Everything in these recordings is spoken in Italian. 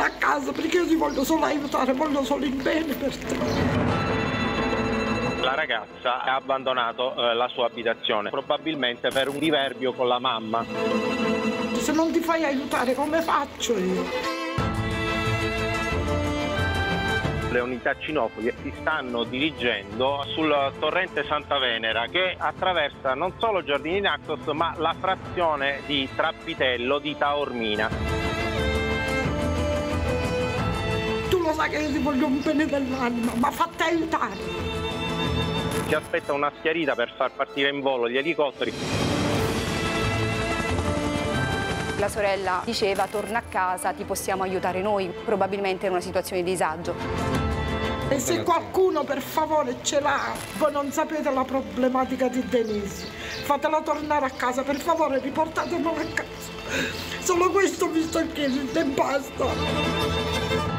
a casa perché io ti voglio solo aiutare, voglio solo il bene per te. La ragazza ha abbandonato eh, la sua abitazione, probabilmente per un diverbio con la mamma. Se non ti fai aiutare come faccio io? Le unità cinofili si stanno dirigendo sul torrente Santa Venera che attraversa non solo Giardini Naxos ma la frazione di Trappitello di Taormina. Tu lo sai che io ti voglio un bene dell'anima, ma fatti aiutare. Ci aspetta una schiarita per far partire in volo gli elicotteri. La sorella diceva torna a casa, ti possiamo aiutare noi, probabilmente in una situazione di disagio. E se qualcuno per favore ce l'ha, voi non sapete la problematica di Denise, fatela tornare a casa, per favore riportatemela a casa. Solo questo vi sto chiedendo e basta.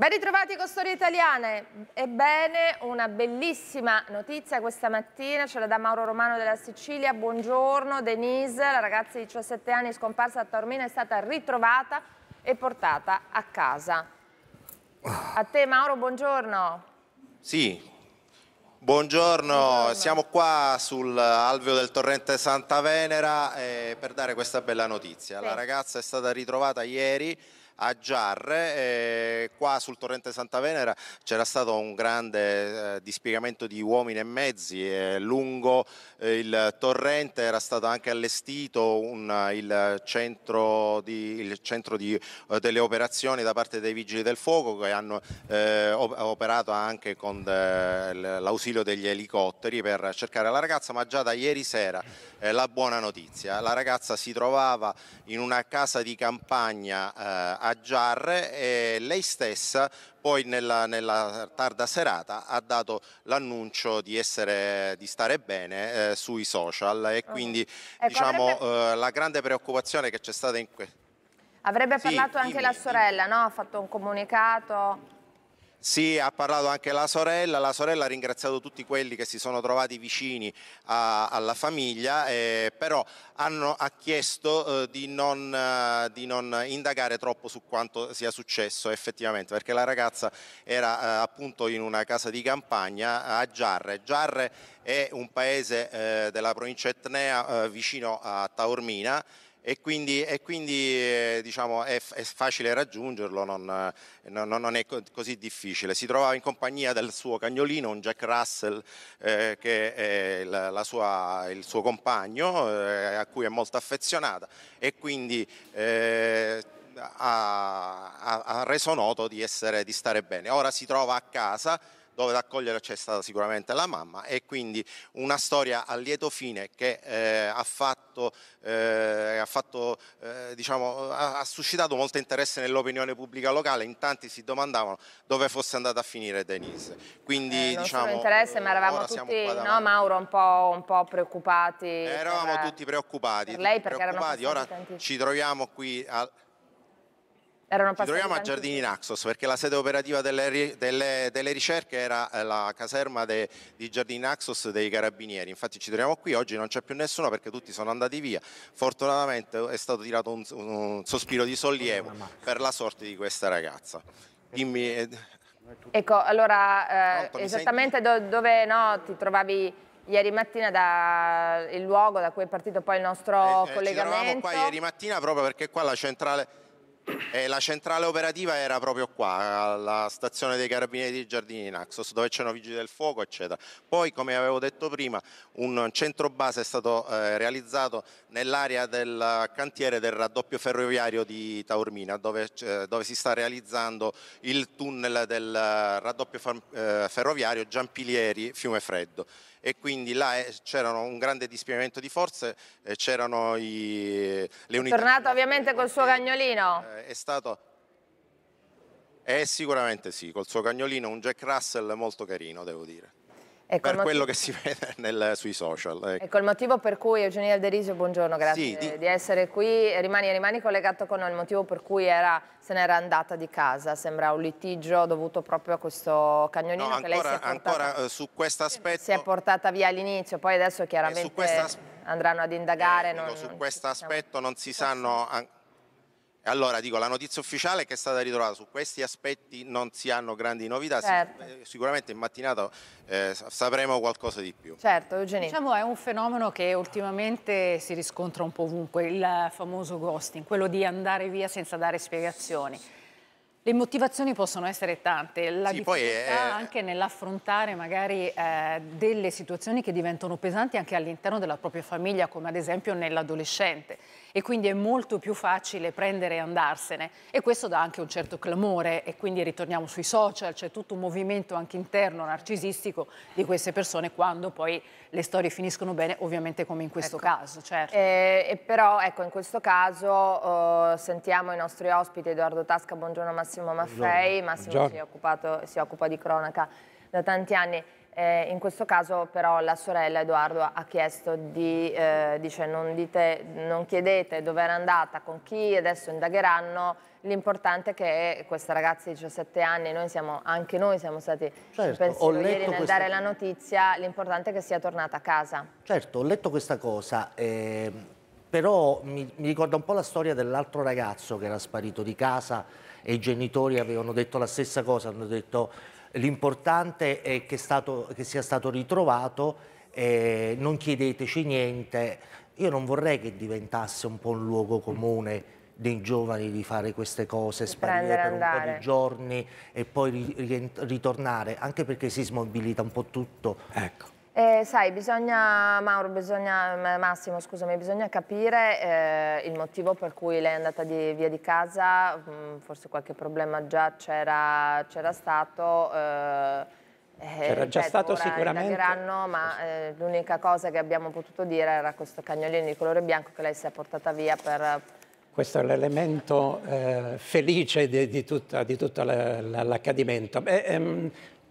Ben ritrovati con Storie Italiane. Ebbene, una bellissima notizia questa mattina ce la da Mauro Romano della Sicilia. Buongiorno, Denise, la ragazza di 17 anni scomparsa a Taormina è stata ritrovata e portata a casa. A te Mauro, buongiorno. Sì, Buongiorno. Buongiorno. siamo qua sull'alveo del torrente Santa Venera eh, per dare questa bella notizia. Sì. La ragazza è stata ritrovata ieri a Giarre. E qua sul torrente Santa Venera c'era stato un grande eh, dispiegamento di uomini e mezzi eh, lungo eh, il torrente, era stato anche allestito un, eh, il centro, di, il centro di, eh, delle operazioni da parte dei vigili del fuoco che hanno eh, operato anche con de, l'ausilio degli elicotteri per cercare la ragazza, ma già da ieri sera la buona notizia, la ragazza si trovava in una casa di campagna a Aggiarre e lei stessa poi nella, nella, tarda serata ha dato l'annuncio di, essere, di stare bene eh, sui social e quindi ecco, diciamo, avrebbe... eh, la grande preoccupazione che c'è stata in questo. Avrebbe sì, parlato anche dimmi, la sorella, dimmi. no? ha fatto un comunicato. Sì, ha parlato anche la sorella, la sorella ha ringraziato tutti quelli che si sono trovati vicini a, alla famiglia, eh, però hanno, ha chiesto eh, di, non, eh, di, non, indagare troppo su quanto sia successo effettivamente, perché la ragazza era eh, appunto in una casa di campagna a Giarre. Giarre è un paese eh, della provincia etnea eh, vicino a Taormina e quindi, e quindi eh, diciamo, è, è, facile raggiungerlo, non, eh, non, non, è così difficile. Si trovava in compagnia del suo cagnolino, un Jack Russell, eh, che è la, la sua, il suo compagno, eh, a cui è molto affezionata e quindi eh, ha, ha, reso noto di, essere, di stare bene. Ora si trova a casa dove raccogliere c'è stata sicuramente la mamma e quindi una storia a lieto fine che eh, ha fatto, eh, ha, fatto eh, diciamo, ha, ha, suscitato molto interesse nell'opinione pubblica locale, in tanti si domandavano dove fosse andata a finire Denise. Quindi, eh, non diciamo, solo interesse, ma eravamo tutti, no Mauro, un po', un po preoccupati. Eravamo per... tutti preoccupati. Per lei perché preoccupati. Ora ci troviamo qui... A erano Ci troviamo a Giardini Naxos perché la sede operativa delle, delle, delle ricerche era eh, la caserma de, di Giardini Naxos dei Carabinieri. Infatti ci troviamo qui, oggi non c'è più nessuno perché tutti sono andati via. Fortunatamente è stato tirato un, un sospiro di sollievo per la sorte di questa ragazza. Dimmi... Eh, ecco, allora eh, esattamente do, dove no, ti trovavi ieri mattina dal luogo da cui è partito poi il nostro eh, collegamento. Eh, ci trovavamo qua ieri mattina proprio perché qua la centrale e eh, la centrale operativa era proprio qua, alla stazione dei Carabinieri di Giardini di Naxos, dove c'erano vigili del fuoco, eccetera. Poi, come avevo detto prima, un centro base è stato eh, realizzato nell'area del cantiere del raddoppio ferroviario di Taormina, dove, eh, dove si sta realizzando il tunnel del eh, raddoppio eh, ferroviario Giampilieri-Fiume Freddo e quindi là eh, c'era un grande dispiegamento di forze, eh, c'erano le unità... Tornato ovviamente col suo cagnolino. Eh, è stato... Eh, sicuramente sì, col suo cagnolino, un Jack Russell molto carino, devo dire. Ecco per quello che si vede nel, sui social. Ecco. ecco. il motivo per cui Eugenia Alderisio, buongiorno, grazie sì, di... di... essere qui, rimani, rimani, collegato con noi, il motivo per cui era, se n'era andata di casa, sembra un litigio dovuto proprio a questo cagnolino no, ancora, che lei si è portata, ancora eh, su questo aspetto... Si è portata via all'inizio, poi adesso chiaramente andranno ad indagare. Eh, non, su questo aspetto non si sanno... Ancora allora dico, la notizia ufficiale è che è stata ritrovata, su questi aspetti non si hanno grandi novità, certo. Eh, sicuramente in mattinata eh, sapremo qualcosa di più. Certo, Eugenio. Diciamo è un fenomeno che ultimamente si riscontra un po' ovunque, il famoso ghosting, quello di andare via senza dare spiegazioni. Le motivazioni possono essere tante, la sì, è... anche nell'affrontare magari eh, delle situazioni che diventano pesanti anche all'interno della propria famiglia, come ad esempio nell'adolescente, e quindi è molto più facile prendere e andarsene e questo dà anche un certo clamore e quindi ritorniamo sui social, c'è tutto un movimento anche interno narcisistico di queste persone quando poi le storie finiscono bene, ovviamente come in questo ecco. caso. Certo. Eh, però ecco, in questo caso eh, sentiamo i nostri ospiti Edoardo Tasca, buongiorno Massimo Massimo esatto, Maffei, esatto. Massimo si, è occupato, si, occupa di cronaca da tanti anni. Eh, in questo caso però la sorella Edoardo ha chiesto di, eh, dice non, dite, non chiedete dove era andata, con chi, adesso indagheranno, l'importante è che questa ragazza di 17 anni, noi siamo, anche noi siamo stati certo, pensiero ieri nel questa... dare la notizia, l'importante è che sia tornata a casa. Certo, ho letto questa cosa, eh però mi, mi, ricorda un po' la storia dell'altro ragazzo che era sparito di casa e i genitori avevano detto la stessa cosa, hanno detto l'importante è che, stato, che, sia stato ritrovato, eh, non chiedeteci niente. Io non vorrei che diventasse un po' un luogo comune dei giovani di fare queste cose, sparire per un po' di giorni e poi ritornare, anche perché si smobilita un po' tutto. Ecco. Eh, sai, bisogna, Mauro, bisogna, Massimo, scusami, bisogna capire eh, il motivo per cui lei è andata di, via di casa, mh, mm, forse qualche problema già c'era stato. Eh, eh, c'era già stato sicuramente. Ma eh, l'unica cosa che abbiamo potuto dire era questo cagnolino di colore bianco che lei si è portata via per... Questo è l'elemento eh, felice di, di, tutta, di tutto l'accadimento. Ehm,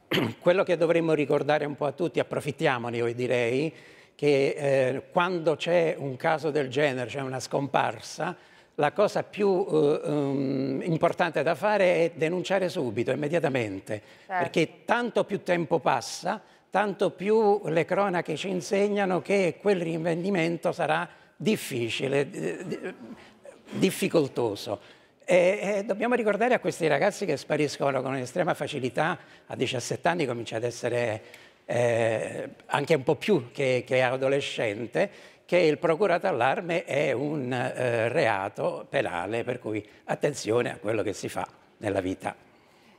quello che dovremmo ricordare un po' a tutti, approfittiamone io direi, che eh, quando c'è un caso del genere, cioè una scomparsa, la cosa più eh, um, importante da fare è denunciare subito, immediatamente, certo. perché tanto più tempo passa, tanto più le cronache ci insegnano che quel rinvenimento sarà difficile, eh, eh, difficoltoso. E, e, dobbiamo ricordare a questi ragazzi che spariscono con estrema facilità, a 17 anni comincia ad essere eh, anche un po' più che, che, adolescente, che il procurato allarme è un eh, reato penale, per cui attenzione a quello che si fa nella vita.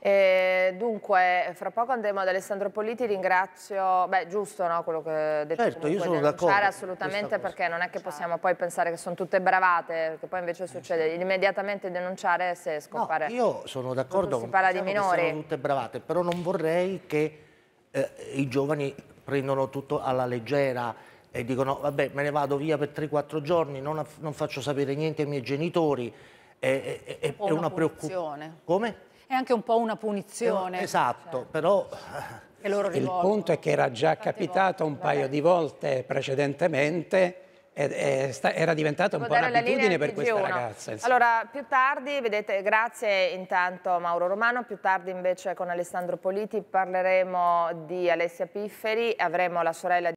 E dunque, fra poco andremo ad Alessandro Politi, ringrazio, beh giusto no, quello che ha detto certo, io sono d'accordo assolutamente perché non è che possiamo poi pensare che sono tutte bravate, che poi invece eh, succede immediatamente denunciare se scompare. No, io sono d'accordo, con parla di diciamo minori. sono tutte bravate, però non vorrei che eh, i giovani prendano tutto alla leggera e dicono vabbè me ne vado via per 3-4 giorni, non, non, faccio sapere niente ai miei genitori. È, è, è, è una, una preoccupazione. Come? È anche un po' una punizione. Eh, esatto, cioè. però... Eh, il punto è che era già capitato un paio di volte precedentemente era diventata un po' un'abitudine per questa ragazza. Allora, più tardi, vedete, grazie intanto Mauro Romano, più tardi invece con Alessandro Politi parleremo di Alessia Pifferi, avremo la sorella di